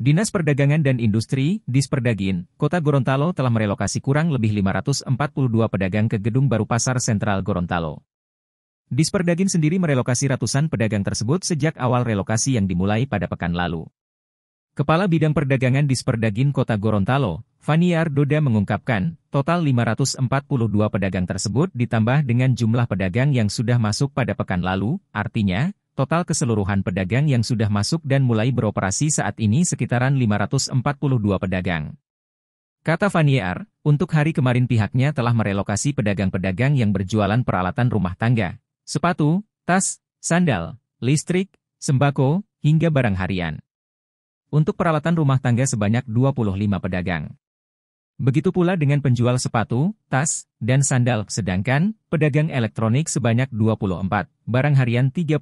Dinas Perdagangan dan Industri, Disperdagin, Kota Gorontalo telah merelokasi kurang lebih 542 pedagang ke Gedung Baru Pasar Sentral Gorontalo. Disperdagin sendiri merelokasi ratusan pedagang tersebut sejak awal relokasi yang dimulai pada pekan lalu. Kepala Bidang Perdagangan Disperdagin Kota Gorontalo, Faniar Doda mengungkapkan, total 542 pedagang tersebut ditambah dengan jumlah pedagang yang sudah masuk pada pekan lalu, artinya, Total keseluruhan pedagang yang sudah masuk dan mulai beroperasi saat ini sekitaran 542 pedagang. Kata Vanier, untuk hari kemarin pihaknya telah merelokasi pedagang-pedagang yang berjualan peralatan rumah tangga, sepatu, tas, sandal, listrik, sembako, hingga barang harian. Untuk peralatan rumah tangga sebanyak 25 pedagang. Begitu pula dengan penjual sepatu, tas, dan sandal, sedangkan pedagang elektronik sebanyak 24, barang harian 35,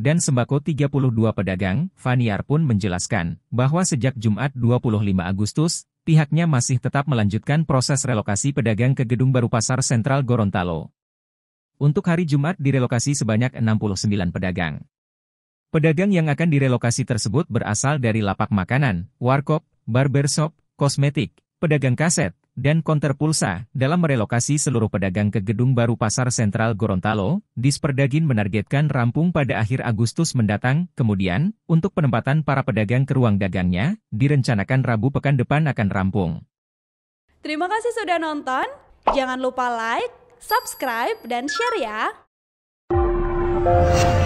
dan sembako 32 pedagang, Faniar pun menjelaskan bahwa sejak Jumat 25 Agustus, pihaknya masih tetap melanjutkan proses relokasi pedagang ke Gedung Baru Pasar Sentral Gorontalo. Untuk hari Jumat direlokasi sebanyak 69 pedagang. Pedagang yang akan direlokasi tersebut berasal dari lapak makanan, warkop, barbershop, kosmetik, pedagang kaset, dan konter pulsa dalam merelokasi seluruh pedagang ke gedung baru Pasar Sentral Gorontalo, Disperdagin menargetkan rampung pada akhir Agustus mendatang. Kemudian, untuk penempatan para pedagang ke ruang dagangnya, direncanakan Rabu pekan depan akan rampung. Terima kasih sudah nonton. Jangan lupa like, subscribe, dan share ya.